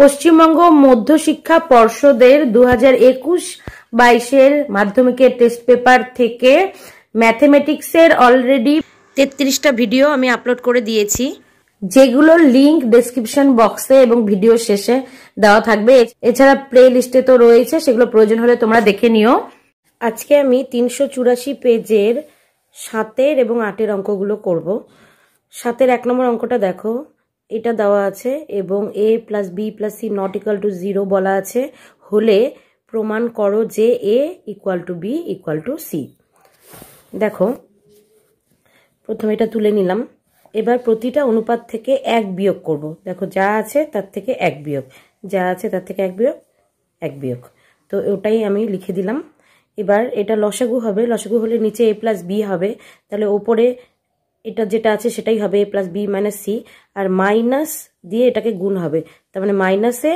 পশ্চিমবঙ্গ মধ্যশিক্ষা পর্ষদের দু হাজার একুশ বাইশের মাধ্যমিকের টেস্ট পেপার থেকে ম্যাথমেটিক্সের অলরেডি তেত্রিশটা ভিডিও আমি আপলোড করে দিয়েছি যেগুলো লিংক ডেসক্রিপশন বক্সে এবং ভিডিও শেষে দেওয়া থাকবে এছাড়া প্লে লিস্টে তো রয়েছে সেগুলো প্রয়োজন হলে তোমরা দেখে নিও আজকে আমি তিনশো চুরাশি পেজের সাতের এবং আটের অঙ্কগুলো করব সাতের এক নম্বর অঙ্কটা দেখো এটা দেওয়া আছে এবং A plus B plus C not equal to zero বলা আছে হলে প্রমাণ করো যে A equal to B equal to C দেখো প্রথমে এটা তুলে নিলাম এবার প্রতিটা অনুপাত থেকে এক বিয়োগ করব দেখো যা আছে তার থেকে এক বিয়োগ যা আছে তার থেকে এক বিয়োগ এক বিয়োগ তো ওটাই আমি লিখে দিলাম এবার এটা লসাগু হবে লসাগু হলে নিচে এ প্লাস বি হবে তাহলে ওপরে এটা যেটা আছে সেটাই হবে A plus B minus C আর মাইনাস দিয়ে এটাকে গুণ হবে তার মানে মাইনাসে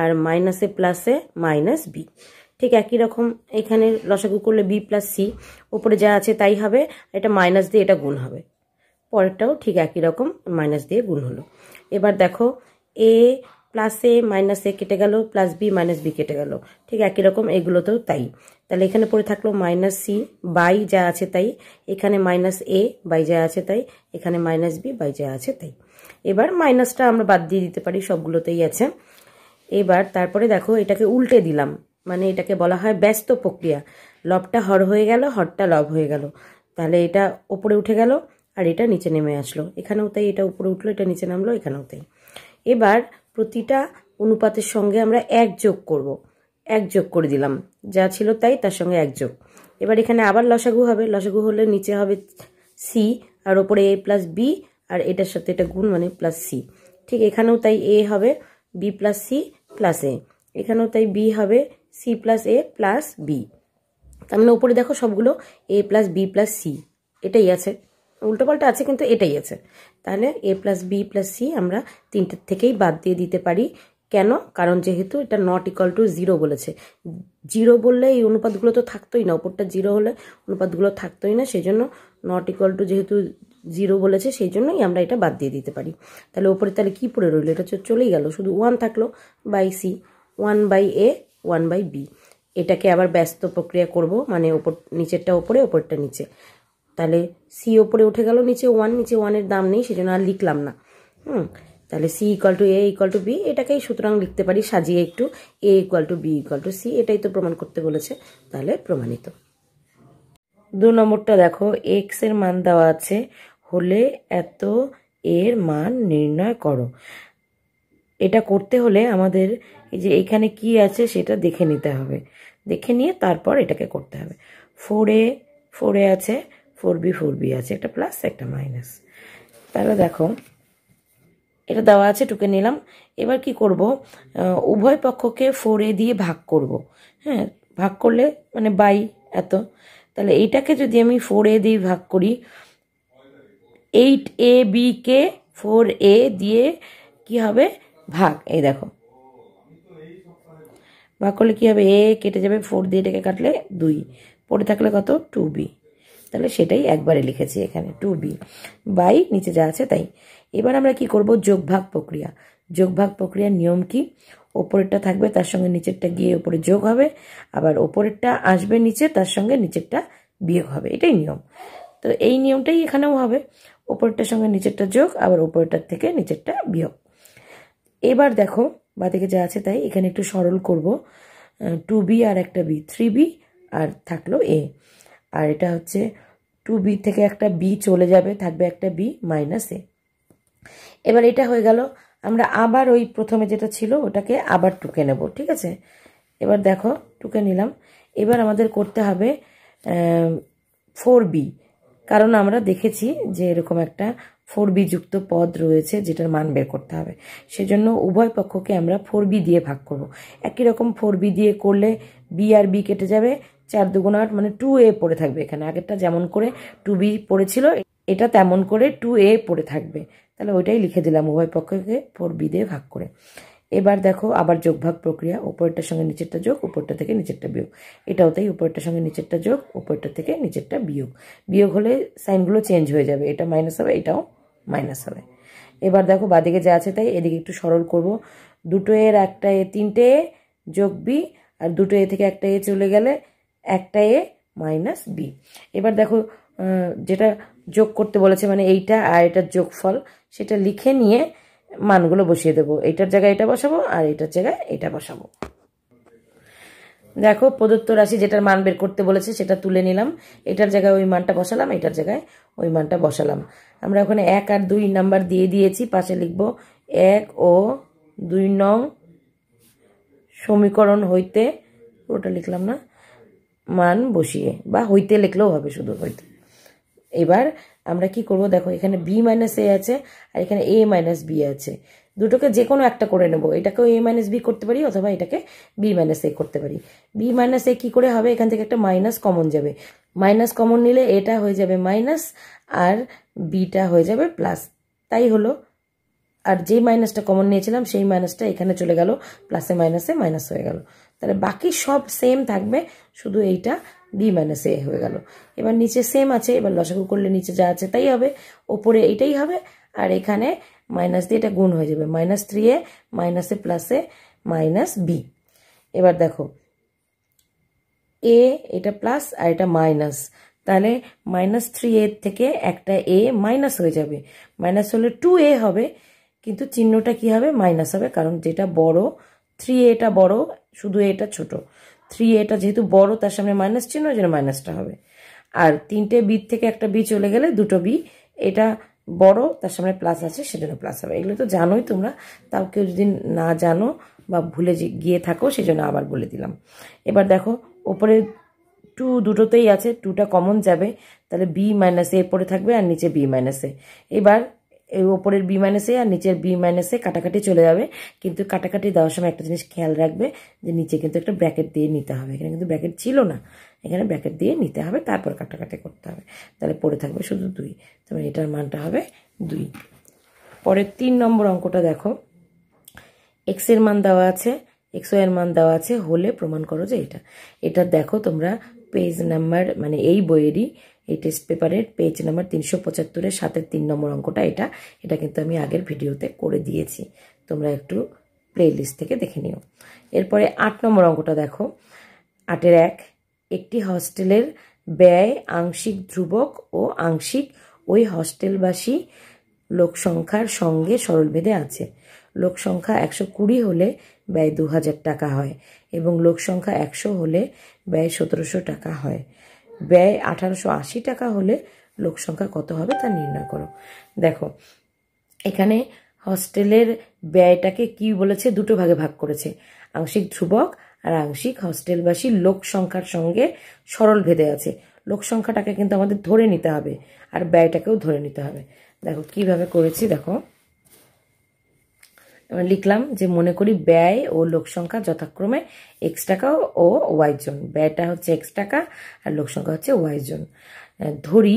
আর মাইনাসে প্লাসে মাইনাস বি ঠিক একই রকম এখানে লসাগু করলে বি প্লাস সি ওপরে যা আছে তাই হবে এটা মাইনাস দিয়ে এটা গুণ হবে পরেরটাও ঠিক একই রকম মাইনাস দিয়ে গুণ হলো এবার দেখো এ প্লাস এ মাইনাস এ কেটে গেল প্লাস বি মাইনাস বি কেটে গেল ঠিক একই রকম এগুলোতেও তাই তাহলে এখানে পড়ে থাকলো মাইনাস সি বাই যা আছে তাই এখানে মাইনাস এ বাই যা আছে তাই এখানে মাইনাস বি বাই যা আছে তাই এবার মাইনাসটা আমরা বাদ দিয়ে দিতে পারি সবগুলোতেই আছে এবার তারপরে দেখো এটাকে উল্টে দিলাম মানে এটাকে বলা হয় ব্যস্ত প্রক্রিয়া লবটা হর হয়ে গেল হরটা লব হয়ে গেল তাহলে এটা ওপরে উঠে গেল আর এটা নিচে নেমে আসলো এখানেও তাই এটা উপরে উঠলো এটা নিচে নামলো এখানেও তাই এবার প্রতিটা অনুপাতের সঙ্গে আমরা এক যোগ করব এক যোগ করে দিলাম যা ছিল তাই তার সঙ্গে এক যোগ এবার এখানে আবার লসাগু হবে লসাগু হলে নিচে হবে সি আর ওপরে এ প্লাস বি আর এটার সাথে এটা গুণ মানে প্লাস সি ঠিক এখানেও তাই এ হবে B plus C plus A এখানেও তাই বি হবে C plus A plus B তার মানে ওপরে দেখো সবগুলো A plus B plus C এটাই আছে উল্টোপাল্টা আছে কিন্তু এটাই আছে তাহলে A plus B plus C আমরা তিনটের থেকেই বাদ দিয়ে দিতে পারি কেন কারণ যেহেতু এটা নট ইকাল টু জিরো বলেছে জিরো বললে এই অনুপাতগুলো তো থাকতোই না ওপরটা জিরো হলে অনুপাতগুলো থাকতোই না সেই জন্য নট ইকাল টু যেহেতু জিরো বলেছে সেই জন্যই আমরা এটা বাদ দিয়ে দিতে পারি তাহলে ওপরে তাহলে কী পড়ে রইলো এটা চলেই গেল শুধু ওয়ান থাকলো by C one by A one by B এটাকে আবার ব্যস্ত প্রক্রিয়া করব মানে ওপর নিচেরটা ওপরে ওপরটা নিচে তাহলে সি ওপরে উঠে গেল নিচে ওয়ান নিচে ওয়ানের দাম নেই সেজন্য আর লিখলাম না হুম তাহলে C equal to A equal to B এটাকেই সুতরাং লিখতে পারি সাজিয়ে একটু A equal to B equal to C এটাই তো প্রমাণ করতে বলেছে তাহলে প্রমাণিত দু নম্বরটা দেখো এক্স এর মান দেওয়া আছে হলে এত এর মান নির্ণয় করো এটা করতে হলে আমাদের এই যে এখানে কি আছে সেটা দেখে নিতে হবে দেখে নিয়ে তারপর এটাকে করতে হবে ফোরে ফোরে আছে ফোর বি ফোর বি আছে একটা প্লাস একটা মাইনাস তাহলে দেখো এটা দেওয়া আছে টুকে নিলাম এবার কি করব উভয় পক্ষকে ফোর এ দিয়ে ভাগ করব হ্যাঁ ভাগ করলে মানে বাই এত তাহলে এইটাকে যদি আমি ফোর এ দিয়ে ভাগ করি এইট এ বিকে ফোর এ দিয়ে কি হবে ভাগ এই দেখো ভাগ করলে কী হবে এ কেটে যাবে ফোর দিয়ে এটাকে কাটলে দুই পড়ে থাকলে কত টু বি তাহলে সেটাই একবারে লিখেছি এখানে টু বি বাই নিচে যা আছে তাই এবার আমরা কি করব যোগভাগ প্রক্রিয়া যোগভাগ প্রক্রিয়ার নিয়ম কি ওপরেরটা থাকবে তার সঙ্গে নিচেরটা গিয়ে ওপরে যোগ হবে আবার ওপরেরটা আসবে নিচে তার সঙ্গে নিচেরটা বিয়োগ হবে এটাই নিয়ম তো এই নিয়মটাই এখানেও হবে ওপরেরটার সঙ্গে নিচেরটা যোগ আবার ওপরেরটার থেকে নিচেরটা বিয়োগ এবার দেখো বাদিকে যা আছে তাই এখানে একটু সরল করব টু বি আর একটা বি থ্রি বি আর থাকলো এ আর এটা হচ্ছে টু বি থেকে একটা বি চলে যাবে থাকবে একটা বি মাইনাস এ এবার এটা হয়ে গেল আমরা আবার ওই প্রথমে যেটা ছিল ওটাকে আবার টুকে নেব ঠিক আছে এবার দেখো টুকে নিলাম এবার আমাদের করতে হবে ফোর বি কারণ আমরা দেখেছি যে এরকম একটা ফোর বি যুক্ত পদ রয়েছে যেটার মান বের করতে হবে সেজন্য উভয় পক্ষকে আমরা ফোর বি দিয়ে ভাগ করব একই রকম ফোর বি দিয়ে করলে বি আর বি কেটে যাবে চার দুগুণ আট মানে টু এ পড়ে থাকবে এখানে আগেরটা যেমন করে টু বি পড়েছিল এটা তেমন করে টু এ পড়ে থাকবে তাহলে ওইটাই লিখে দিলাম উভয় পক্ষকে ফোর বি দিয়ে ভাগ করে এবার দেখো আবার যোগ ভাগ প্রক্রিয়া উপরটার সঙ্গে নিচেরটা যোগ উপরটা থেকে নিচেরটা বিয়োগ এটাও তাই উপরটার সঙ্গে নিচেরটা যোগ উপরটা থেকে নিচেরটা বিয়োগ বিয়োগ হলে সাইনগুলো চেঞ্জ হয়ে যাবে এটা মাইনাস হবে এটাও মাইনাস হবে এবার দেখো বাদিকে যা আছে তাই এদিকে একটু সরল করব দুটো এর একটা এ তিনটে এ যোগ বি আর দুটো এ থেকে একটা এ চলে গেলে একটা এ মাইনাস বি এবার দেখো যেটা যোগ করতে বলেছে মানে এইটা আর এটার যোগফল সেটা লিখে নিয়ে মানগুলো বসিয়ে দেবো এইটার জায়গায় এটা বসাবো আর এটার জায়গায় এটা বসাবো দেখো প্রদত্ত রাশি যেটার মান বের করতে বলেছে সেটা তুলে নিলাম এটার জায়গায় ওই মানটা বসালাম এটার জায়গায় ওই মানটা বসালাম আমরা ওখানে এক আর দুই নাম্বার দিয়ে দিয়েছি পাশে লিখব এক ও দুই নং সমীকরণ হইতে ওটা লিখলাম না মান বসিয়ে বা হইতে লিখলেও হবে শুধু হইতে এবার আমরা কি করব দেখো এখানে বি মাইনাস এ আছে আর এখানে এ মাইনাস বি আছে দুটোকে যে কোনো একটা করে নেব এটাকেও এ মাইনাস বি করতে পারি অথবা এটাকে বি মাইনাস এ করতে পারি বি মাইনাস এ কী করে হবে এখান থেকে একটা মাইনাস কমন যাবে মাইনাস কমন নিলে এটা হয়ে যাবে মাইনাস আর বিটা হয়ে যাবে প্লাস তাই হলো আর যে মাইনাসটা কমন নিয়েছিলাম সেই মাইনাসটা এখানে চলে গেল প্লাসে মাইনাসে মাইনাস হয়ে গেল তাহলে বাকি সব সেম থাকবে শুধু এইটা বি মাইনাস এ হয়ে গেল এবার নিচে সেম আছে এবার লসাগু করলে নিচে যা আছে তাই হবে ওপরে এইটাই হবে আর এখানে মাইনাস দিয়ে এটা গুণ হয়ে যাবে মাইনাস থ্রি এ মাইনাসে প্লাসে মাইনাস বি এবার দেখো এ এটা প্লাস আর এটা মাইনাস তাহলে মাইনাস থ্রি এর থেকে একটা এ মাইনাস হয়ে যাবে মাইনাস হলে টু এ হবে কিন্তু চিহ্নটা কি হবে মাইনাস হবে কারণ যেটা বড় থ্রি এটা বড় শুধু এটা ছোট থ্রি এটা যেহেতু বড় তার সামনে মাইনাস চিহ্ন ওই জন্য মাইনাসটা হবে আর তিনটে বি থেকে একটা বি চলে গেলে দুটো বি এটা বড় তার সামনে প্লাস আছে সেজন্য প্লাস হবে এগুলো তো জানোই তোমরা তাও কেউ যদি না জানো বা ভুলে গিয়ে থাকো সেজন্য আবার বলে দিলাম এবার দেখো ওপরে টু দুটোতেই আছে টুটা কমন যাবে তাহলে বি মাইনাসে এরপরে থাকবে আর নিচে বি মাইনাসে এবার এই ওপরের বি মাইনাসে আর নিচের বি মাইনাসে কাটাকাটি চলে যাবে কিন্তু কাটাকাটি দেওয়ার সময় একটা জিনিস খেয়াল রাখবে যে নিচে কিন্তু একটা ব্র্যাকেট দিয়ে নিতে হবে এখানে কিন্তু ব্র্যাকেট ছিল না এখানে ব্র্যাকেট দিয়ে নিতে হবে তারপর কাটাকাটি করতে হবে তাহলে পড়ে থাকবে শুধু দুই তবে মানে এটার মানটা হবে দুই পরের তিন নম্বর অঙ্কটা দেখো এক্সের মান দেওয়া আছে এক্স ওয়ের মান দেওয়া আছে হলে প্রমাণ করো যে এটা এটা দেখো তোমরা পেজ নাম্বার মানে এই বইয়েরই এই টেস্ট পেপারের পেজ নাম্বার তিনশো পঁচাত্তরের সাতের তিন নম্বর অঙ্কটা এটা এটা কিন্তু আমি আগের ভিডিওতে করে দিয়েছি তোমরা একটু প্লে লিস্ট থেকে দেখে নিও এরপরে আট নম্বর অঙ্কটা দেখো আটের এক একটি হস্টেলের ব্যয় আংশিক ধ্রুবক ও আংশিক ওই হস্টেলবাসী লোকসংখ্যার সঙ্গে সরলভেদে আছে লোক সংখ্যা একশো কুড়ি হলে ব্যয় দু হাজার টাকা হয় এবং লোক সংখ্যা একশো হলে ব্যয় সতেরোশো টাকা হয় ব্যয় আঠারোশো আশি টাকা হলে লোক সংখ্যা কত হবে তা নির্ণয় করো দেখো এখানে হস্টেলের ব্যয়টাকে কি বলেছে দুটো ভাগে ভাগ করেছে আংশিক ধ্রুবক আর আংশিক হস্টেলবাসী লোক সংখ্যার সঙ্গে সরল ভেদে আছে লোক সংখ্যাটাকে কিন্তু আমাদের ধরে নিতে হবে আর ব্যয়টাকেও ধরে নিতে হবে দেখো কিভাবে করেছি দেখো লিখলাম যে মনে করি ব্যয় ও লোকসংখ্যা যথাক্রমে এক্স টাকা ও ওয়াই জন ব্যয়টা হচ্ছে এক্স টাকা আর লোকসংখ্যা হচ্ছে ওয়াই জন ধরি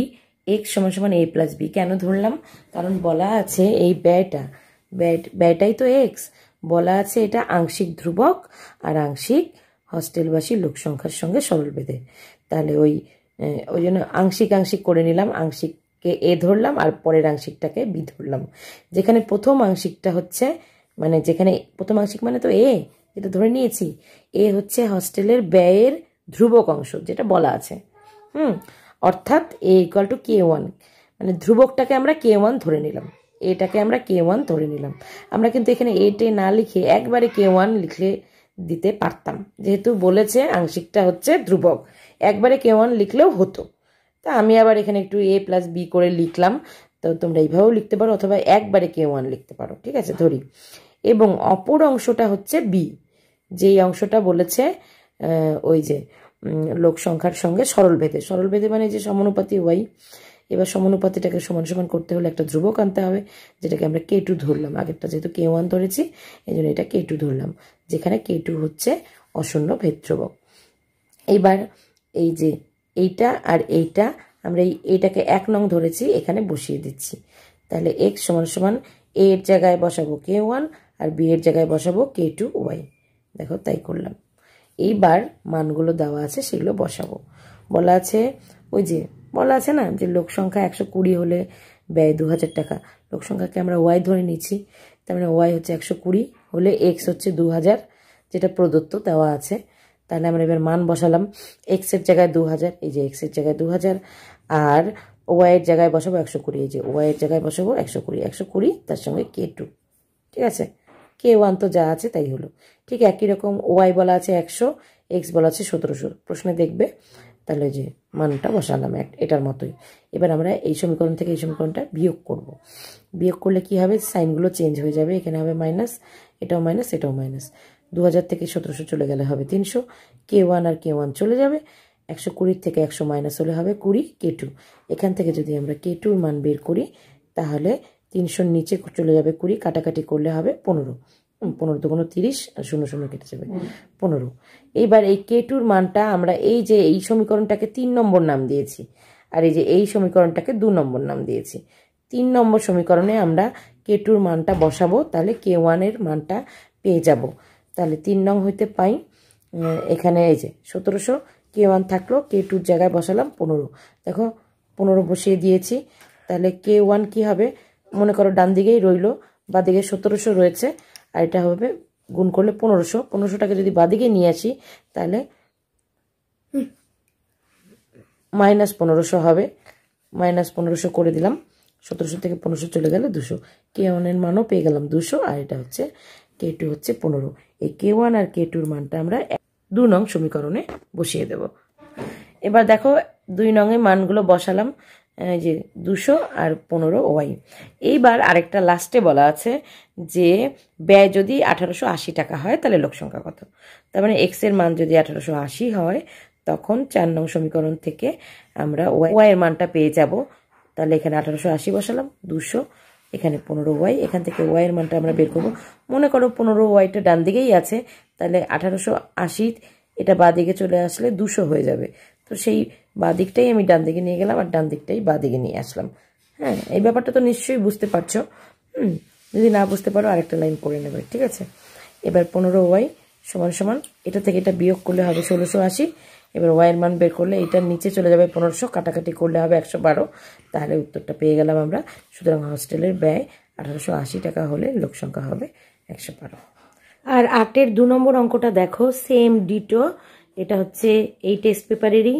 এক্স সমান সমান এ প্লাস বি কেন ধরলাম কারণ বলা আছে এই ব্যয়টা ব্যয় ব্যয়টাই তো এক্স বলা আছে এটা আংশিক ধ্রুবক আর আংশিক হস্টেলবাসী লোকসংখ্যার সঙ্গে সরল বেঁধে তাহলে ওই ওই জন্য আংশিক আংশিক করে নিলাম আংশিককে এ ধরলাম আর পরের আংশিকটাকে বি ধরলাম যেখানে প্রথম আংশিকটা হচ্ছে মানে যেখানে প্রথমাংশিক মানে তো এ এটা ধরে নিয়েছি এ হচ্ছে হস্টেলের ব্যয়ের ধ্রুবক অংশ যেটা বলা আছে হুম অর্থাৎ A equal to k one মানে ধ্রুবকটাকে আমরা কে ওয়ান ধরে নিলাম এটাকে আমরা কে ওয়ান ধরে নিলাম আমরা কিন্তু এখানে এটে না লিখে একবারে কে ওয়ান লিখলে দিতে পারতাম যেহেতু বলেছে আংশিকটা হচ্ছে ধ্রুবক একবারে কে ওয়ান লিখলেও হতো তা আমি আবার এখানে একটু এ প্লাস বি করে লিখলাম তো তোমরা এইভাবেও লিখতে পারো অথবা একবারে কে ওয়ান লিখতে পারো ঠিক আছে ধরি এবং অপর অংশটা হচ্ছে বি যেই অংশটা বলেছে ওই যে লোক সংখ্যার সঙ্গে সরলভেদে ভেদে মানে যে সমানুপাতি ওয়াই এবার সমানুপাতিটাকে সমান সমান করতে হলে একটা ধ্রুবক আনতে হবে যেটাকে আমরা কে টু ধরলাম আগেরটা যেহেতু কে ওয়ান ধরেছি এই জন্য এটা কে টু ধরলাম যেখানে কে টু হচ্ছে অশূন্য ভেদ ধ্রুবক এবার এই যে এইটা আর এইটা আমরা এই এইটাকে এক নং ধরেছি এখানে বসিয়ে দিচ্ছি তাহলে এক্স সমান সমান এর জায়গায় বসাবো কে ওয়ান আর বিয়ের জায়গায় বসাবো কে টু ওয়াই দেখো তাই করলাম এইবার মানগুলো দেওয়া আছে সেগুলো বসাবো বলা আছে ওই যে বলা আছে না যে লোক সংখ্যা একশো কুড়ি হলে ব্যয় দু হাজার টাকা লোক সংখ্যাকে আমরা ওয়াই ধরে নিচ্ছি তার মানে ওয়াই হচ্ছে একশো কুড়ি হলে এক্স হচ্ছে দু হাজার যেটা প্রদত্ত দেওয়া আছে তাহলে আমরা এবার মান বসালাম এক্সের জায়গায় দু হাজার এই যে এক্সের জায়গায় দু হাজার আর ওয়াইয়ের জায়গায় বসাবো একশো কুড়ি এই যে ওয়াইয়ের জায়গায় বসাবো একশো কুড়ি একশো কুড়ি তার সঙ্গে কে টু ঠিক আছে কে ওয়ান তো যা আছে তাই হলো ঠিক একই রকম ওয়াই বলা আছে একশো এক্স বলা আছে সতেরোশো প্রশ্নে দেখবে তাহলে যে মানটা বসালাম এটার মতোই এবার আমরা এই সমীকরণ থেকে এই সমীকরণটা বিয়োগ করব। বিয়োগ করলে কি হবে সাইনগুলো চেঞ্জ হয়ে যাবে এখানে হবে মাইনাস এটাও মাইনাস এটাও মাইনাস দু থেকে সতেরোশো চলে গেলে হবে তিনশো কে ওয়ান আর কে ওয়ান চলে যাবে একশো কুড়ির থেকে একশো মাইনাস হলে হবে কুড়ি কে টু এখান থেকে যদি আমরা কে টুর মান বের করি তাহলে তিনশোর নিচে চলে যাবে কুড়ি কাটাকাটি করলে হবে পনেরো পনেরো তো কোনো তিরিশ শূন্য শূন্য কেটে যাবে পনেরো এইবার এই কে টুর মানটা আমরা এই যে এই সমীকরণটাকে তিন নম্বর নাম দিয়েছি আর এই যে এই সমীকরণটাকে দু নম্বর নাম দিয়েছি তিন নম্বর সমীকরণে আমরা কে টুর মানটা বসাবো তাহলে কে ওয়ানের মানটা পেয়ে যাব তাহলে তিন নং হইতে পাই এখানে এই যে সতেরোশো কে ওয়ান থাকলো কে টুর জায়গায় বসালাম পনেরো দেখো পনেরো বসিয়ে দিয়েছি তাহলে কে ওয়ান কী হবে মনে করো ডান দিকেই রইল বা দিকে সতেরোশো রয়েছে আর এটা হবে গুণ করলে পনেরোশো পনেরোশোটাকে যদি বাদিকে নিয়ে আসি তাহলে মাইনাস পনেরোশো হবে মাইনাস পনেরোশো করে দিলাম সতেরোশো থেকে পনেরোশো চলে গেলে দুশো কে ওয়ানের মানও পেয়ে গেলাম দুশো আর এটা হচ্ছে কে টু হচ্ছে পনেরো এই কে ওয়ান আর কে টুর মানটা আমরা দু নং সমীকরণে বসিয়ে দেব এবার দেখো দুই নঙে মানগুলো বসালাম যে দুশো আর পনেরো ওয়াই এইবার আরেকটা লাস্টে বলা আছে যে ব্যয় যদি আঠারোশো আশি টাকা হয় তাহলে লোকসংখ্যা কত তার মানে এক্স এর মান যদি আঠারোশো আশি হয় তখন চার নং সমীকরণ থেকে আমরা ওয়াই এর মানটা পেয়ে যাব তাহলে এখানে আঠারোশো আশি বসালাম দুশো এখানে পনেরো ওয়াই এখান থেকে ওয়াইয়ের মানটা আমরা বের করবো মনে করো পনেরো ওয়াইটা ডান দিকেই আছে তাহলে আঠারোশো আশি এটা বাদ দিকে চলে আসলে দুশো হয়ে যাবে তো সেই বা দিকটাই আমি ডান দিকে নিয়ে গেলাম আর ডান দিকটাই বা দিকে নিয়ে আসলাম হ্যাঁ এই ব্যাপারটা তো নিশ্চয়ই বুঝতে পারছো হুম যদি না বুঝতে পারো আরেকটা লাইন করে নেবে ঠিক আছে এবার পনেরো ওয়াই সমান সমান এটা থেকে এটা বিয়োগ করলে হবে ষোলোশো আশি এবার ওয়াইয়ের মান বের করলে এটার নিচে চলে যাবে পনেরোশো কাটাকাটি করলে হবে একশো বারো তাহলে উত্তরটা পেয়ে গেলাম আমরা সুতরাং হস্টেলের ব্যয় আঠারোশো আশি টাকা হলে লোকসংখ্যা হবে একশো বারো আর আটের দু নম্বর অঙ্কটা দেখো সেম ডিটো এটা হচ্ছে এই টেস্ট পেপারেরই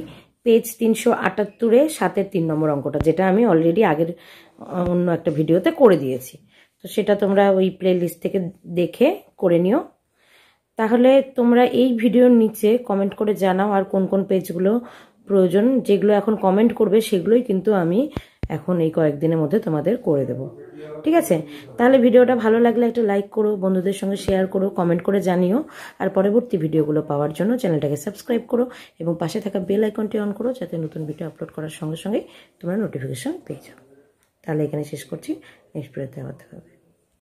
পেজ তিনশো আটাত্তরে সাতের তিন নম্বর অঙ্কটা যেটা আমি অলরেডি আগের অন্য একটা ভিডিওতে করে দিয়েছি তো সেটা তোমরা ওই প্লে লিস্ট থেকে দেখে করে নিও তাহলে তোমরা এই ভিডিওর নিচে কমেন্ট করে জানাও আর কোন কোন পেজগুলো প্রয়োজন যেগুলো এখন কমেন্ট করবে সেগুলোই কিন্তু আমি এখন এই কয়েকদিনের মধ্যে তোমাদের করে দেব ঠিক আছে তাহলে ভিডিওটা ভালো লাগলে একটা লাইক করো বন্ধুদের সঙ্গে শেয়ার করো কমেন্ট করে জানিও আর পরবর্তী ভিডিওগুলো পাওয়ার জন্য চ্যানেলটাকে সাবস্ক্রাইব করো এবং পাশে থাকা বেল আইকনটি অন করো যাতে নতুন ভিডিও আপলোড করার সঙ্গে সঙ্গে তোমরা নোটিফিকেশন পেয়ে যাও তাহলে এখানে শেষ করছি নেক্সট ভিডিওতে আবার হবে